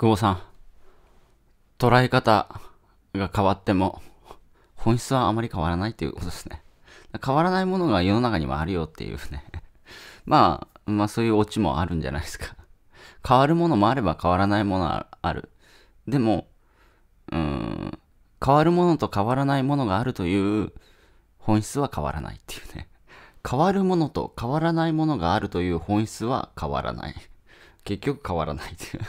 久保さん、捉え方が変わっても、本質はあまり変わらないということですね。変わらないものが世の中にはあるよっていうね。まあ、まあそういうオチもあるんじゃないですか。変わるものもあれば変わらないものはある。でも、うん、変わるものと変わらないものがあるという本質は変わらないっていうね。変わるものと変わらないものがあるという本質は変わらない。結局変わらないっていう。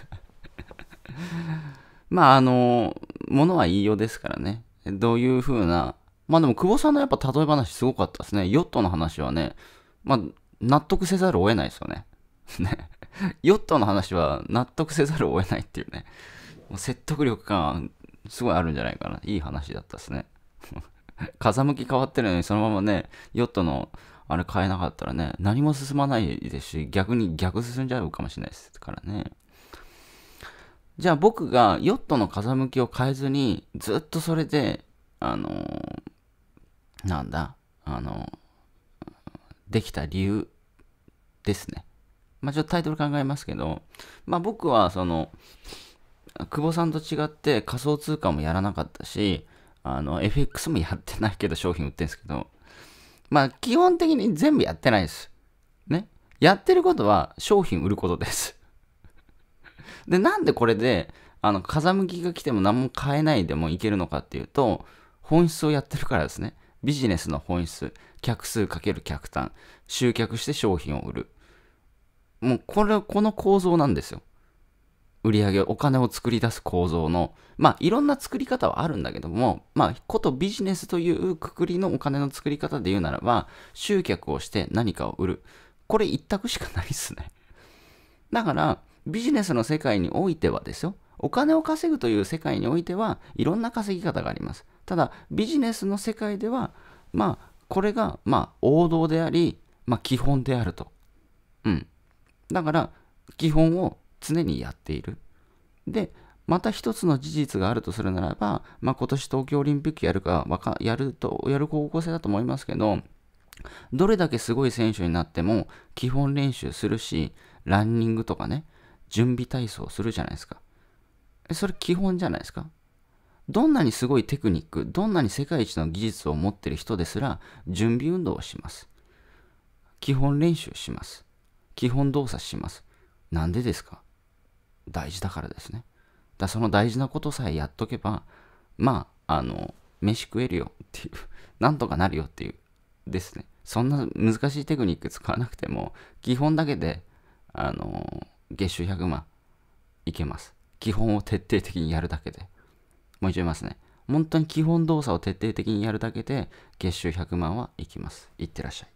まあ、あの、ものは言いようですからね。どういうふうな、まあでも、久保さんのやっぱ例え話すごかったですね。ヨットの話はね、まあ、納得せざるを得ないですよね。ねヨットの話は納得せざるを得ないっていうね。もう説得力感、すごいあるんじゃないかな。いい話だったですね。風向き変わってるのに、そのままね、ヨットのあれ変えなかったらね、何も進まないですし、逆に逆進んじゃうかもしれないですからね。じゃあ僕がヨットの風向きを変えずに、ずっとそれで、あのー、なんだ、あのー、できた理由ですね。まあ、ちょっとタイトル考えますけど、まあ、僕はその、久保さんと違って仮想通貨もやらなかったし、あの、FX もやってないけど商品売ってるんですけど、まあ、基本的に全部やってないです。ね。やってることは商品売ることです。で、なんでこれで、あの、風向きが来ても何も変えないでもいけるのかっていうと、本質をやってるからですね。ビジネスの本質。客数かける客単。集客して商品を売る。もう、これ、この構造なんですよ。売上お金を作り出す構造の、まあ、いろんな作り方はあるんだけども、まあ、ことビジネスというくくりのお金の作り方で言うならば、集客をして何かを売る。これ一択しかないっすね。だから、ビジネスの世界においてはですよ、お金を稼ぐという世界においては、いろんな稼ぎ方があります。ただ、ビジネスの世界では、まあ、これが、まあ、王道であり、まあ、基本であると。うん。だから、基本を常にやっている。で、また一つの事実があるとするならば、まあ、今年東京オリンピックやるかかやると、やる高校生だと思いますけど、どれだけすごい選手になっても基本練習するし、ランニングとかね、準備体操するじゃないですか。それ基本じゃないですか。どんなにすごいテクニック、どんなに世界一の技術を持ってる人ですら、準備運動をします。基本練習します。基本動作します。なんでですか大事だからですね。だその大事なことさえやっとけば、まあ、あの、飯食えるよっていう、なんとかなるよっていう、ですね。そんな難しいテクニック使わなくても、基本だけで、あの、月収100万いけます。基本を徹底的にやるだけで。もう一度言いますね。本当に基本動作を徹底的にやるだけで月収100万はいきます。いってらっしゃい。